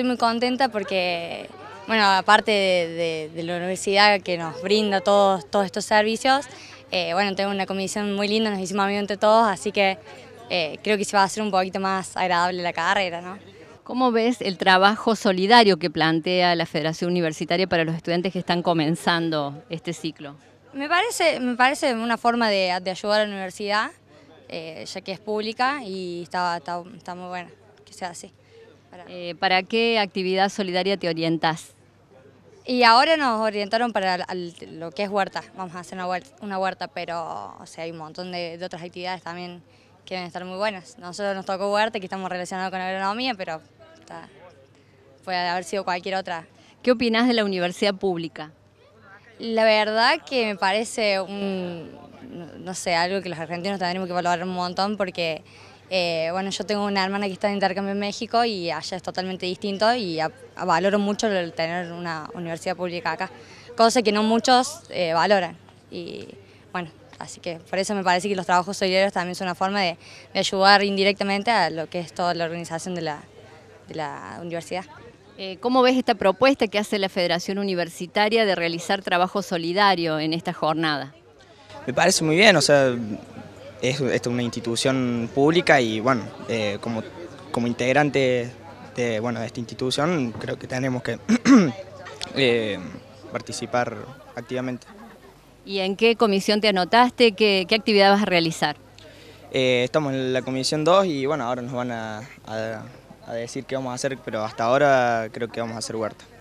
Estoy muy contenta porque, bueno, aparte de, la universidad que nos brinda todos, todos estos servicios, eh, bueno, tengo una comisión muy linda, nos hicimos amigos entre todos, así que eh, creo que se va a hacer un poquito más agradable la carrera, ¿no? ¿Cómo ves el trabajo solidario que plantea la Federación Universitaria para los estudiantes que están comenzando este ciclo? Me parece, me parece una forma de, ayudar a la universidad, eh, ya que es pública y está, está, está muy buena que sea así. Eh, ¿Para qué actividad solidaria te orientás? Y ahora nos orientaron para lo que es huerta, vamos a hacer una huerta, pero hay un montón de, otras actividades también que deben estar muy buenas. Nosotros nos tocó huerta, que estamos relacionados con agronomía, pero puede haber sido cualquier otra. ¿Qué opinas de la universidad pública? La verdad que me parece un, no sé, algo que los argentinos tenemos que valorar un montón porque eh, bueno, yo tengo una hermana que está en intercambio en México y allá es totalmente distinto y valoro mucho el tener una universidad pública acá, cosa que no muchos eh, valoran. Y bueno, así que por eso me parece que los trabajos solidarios también son una forma de, ayudar indirectamente a lo que es toda la organización de la, de la universidad. Eh, ¿Cómo ves esta propuesta que hace la Federación Universitaria de realizar trabajo solidario en esta jornada? Me parece muy bien, o sea, es, es este, una institución pública y bueno, eh, como, como integrante de, bueno, de esta institución creo que tenemos que eh, participar activamente. ¿Y en qué comisión te anotaste? ¿Qué, actividad vas a realizar? Eh, estamos en la comisión 2 y bueno, ahora nos van a, a decir qué vamos a hacer, pero hasta ahora creo que vamos a hacer huerta.